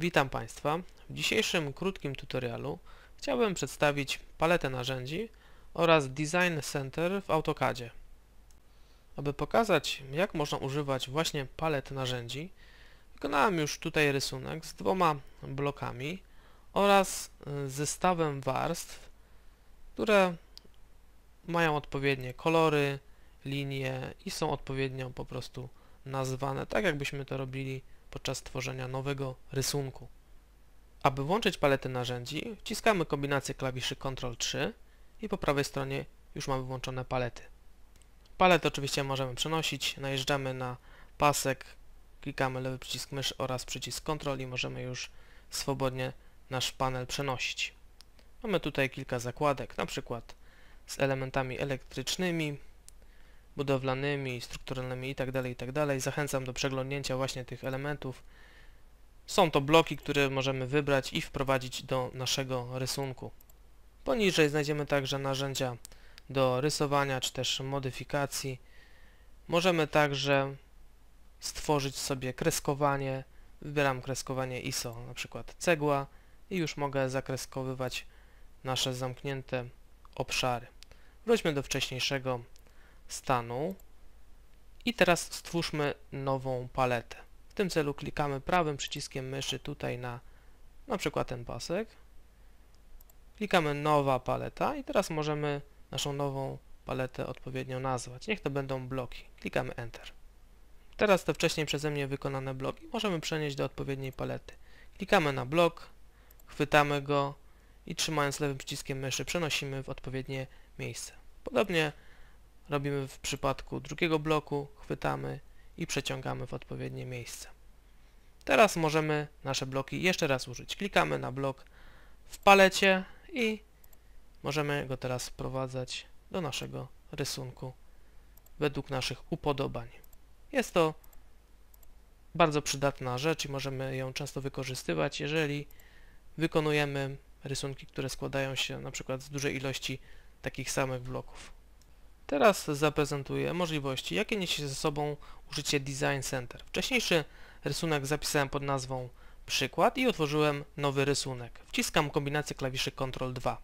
Witam Państwa. W dzisiejszym krótkim tutorialu chciałbym przedstawić paletę narzędzi oraz Design Center w AutoCADzie. Aby pokazać jak można używać właśnie palet narzędzi wykonałem już tutaj rysunek z dwoma blokami oraz y, zestawem warstw, które mają odpowiednie kolory, linie i są odpowiednio po prostu nazwane, tak jakbyśmy to robili podczas tworzenia nowego rysunku. Aby włączyć paletę narzędzi, wciskamy kombinację klawiszy Ctrl-3 i po prawej stronie już mamy włączone palety. Palety oczywiście możemy przenosić, najeżdżamy na pasek, klikamy lewy przycisk mysz oraz przycisk Ctrl i możemy już swobodnie nasz panel przenosić. Mamy tutaj kilka zakładek, na przykład z elementami elektrycznymi, budowlanymi, strukturalnymi itd., tak itd. Tak Zachęcam do przeglądnięcia właśnie tych elementów. Są to bloki, które możemy wybrać i wprowadzić do naszego rysunku. Poniżej znajdziemy także narzędzia do rysowania czy też modyfikacji. Możemy także stworzyć sobie kreskowanie. Wybieram kreskowanie ISO, na przykład cegła i już mogę zakreskowywać nasze zamknięte obszary. Wróćmy do wcześniejszego stanu. I teraz stwórzmy nową paletę. W tym celu klikamy prawym przyciskiem myszy tutaj na na przykład ten pasek. Klikamy nowa paleta i teraz możemy naszą nową paletę odpowiednio nazwać. Niech to będą bloki. Klikamy Enter. Teraz te wcześniej przeze mnie wykonane bloki możemy przenieść do odpowiedniej palety. Klikamy na blok, chwytamy go i trzymając lewym przyciskiem myszy przenosimy w odpowiednie miejsce. Podobnie robimy w przypadku drugiego bloku, chwytamy i przeciągamy w odpowiednie miejsce. Teraz możemy nasze bloki jeszcze raz użyć. Klikamy na blok w palecie i możemy go teraz wprowadzać do naszego rysunku według naszych upodobań. Jest to bardzo przydatna rzecz i możemy ją często wykorzystywać, jeżeli wykonujemy rysunki, które składają się na przykład z dużej ilości takich samych bloków. Teraz zaprezentuję możliwości, jakie niesie ze sobą użycie Design Center. Wcześniejszy rysunek zapisałem pod nazwą przykład i otworzyłem nowy rysunek. Wciskam kombinację klawiszy Ctrl 2.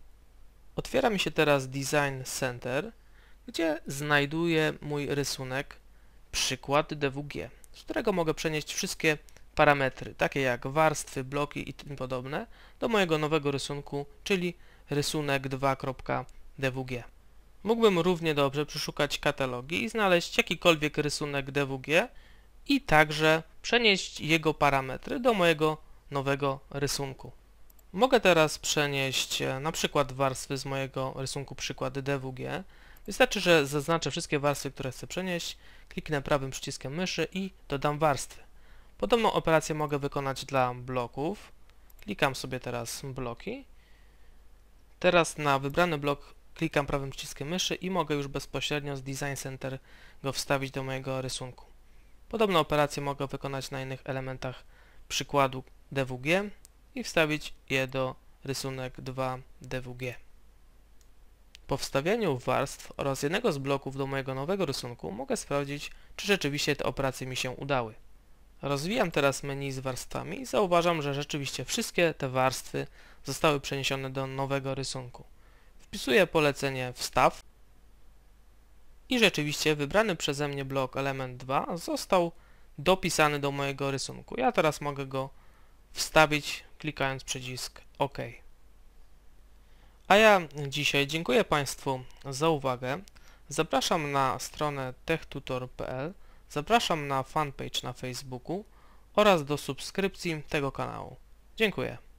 Otwiera mi się teraz Design Center, gdzie znajduję mój rysunek przykład DWG, z którego mogę przenieść wszystkie parametry, takie jak warstwy, bloki i tym podobne, do mojego nowego rysunku, czyli rysunek 2.dwg. Mógłbym równie dobrze przeszukać katalogi i znaleźć jakikolwiek rysunek DWG i także przenieść jego parametry do mojego nowego rysunku. Mogę teraz przenieść e, na przykład warstwy z mojego rysunku przykład DWG. Wystarczy, że zaznaczę wszystkie warstwy, które chcę przenieść, kliknę prawym przyciskiem myszy i dodam warstwy. Podobną operację mogę wykonać dla bloków. Klikam sobie teraz bloki. Teraz na wybrany blok Klikam prawym przyciskiem myszy i mogę już bezpośrednio z Design Center go wstawić do mojego rysunku. Podobne operacje mogę wykonać na innych elementach przykładu DWG i wstawić je do rysunek 2 DWG. Po wstawianiu warstw oraz jednego z bloków do mojego nowego rysunku mogę sprawdzić, czy rzeczywiście te operacje mi się udały. Rozwijam teraz menu z warstwami i zauważam, że rzeczywiście wszystkie te warstwy zostały przeniesione do nowego rysunku. Wpisuję polecenie wstaw i rzeczywiście wybrany przeze mnie blok element 2 został dopisany do mojego rysunku. Ja teraz mogę go wstawić klikając przycisk OK. A ja dzisiaj dziękuję Państwu za uwagę. Zapraszam na stronę techtutor.pl, zapraszam na fanpage na Facebooku oraz do subskrypcji tego kanału. Dziękuję.